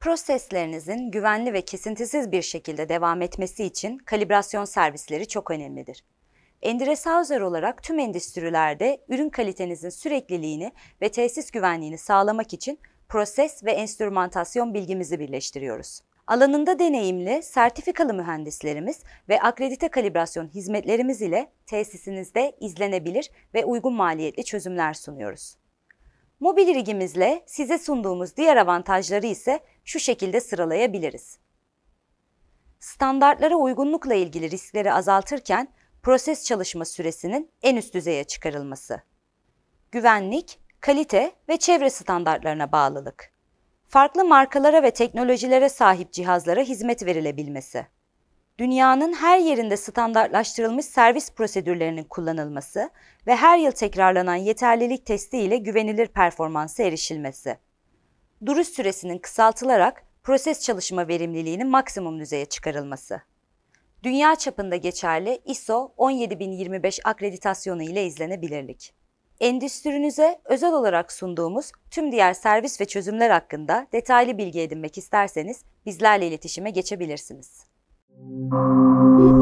Proseslerinizin güvenli ve kesintisiz bir şekilde devam etmesi için kalibrasyon servisleri çok önemlidir. Endires Hauser olarak tüm endüstrilerde ürün kalitenizin sürekliliğini ve tesis güvenliğini sağlamak için proses ve enstrümantasyon bilgimizi birleştiriyoruz. Alanında deneyimli, sertifikalı mühendislerimiz ve akredite kalibrasyon hizmetlerimiz ile tesisinizde izlenebilir ve uygun maliyetli çözümler sunuyoruz. Mobil rigimizle size sunduğumuz diğer avantajları ise şu şekilde sıralayabiliriz. Standartlara uygunlukla ilgili riskleri azaltırken proses çalışma süresinin en üst düzeye çıkarılması. Güvenlik, kalite ve çevre standartlarına bağlılık farklı markalara ve teknolojilere sahip cihazlara hizmet verilebilmesi, dünyanın her yerinde standartlaştırılmış servis prosedürlerinin kullanılması ve her yıl tekrarlanan yeterlilik testi ile güvenilir performansa erişilmesi, duruş süresinin kısaltılarak proses çalışma verimliliğinin maksimum düzeye çıkarılması. Dünya çapında geçerli ISO 17025 akreditasyonu ile izlenebilirlik endüstrinize özel olarak sunduğumuz tüm diğer servis ve çözümler hakkında detaylı bilgi edinmek isterseniz bizlerle iletişime geçebilirsiniz. Müzik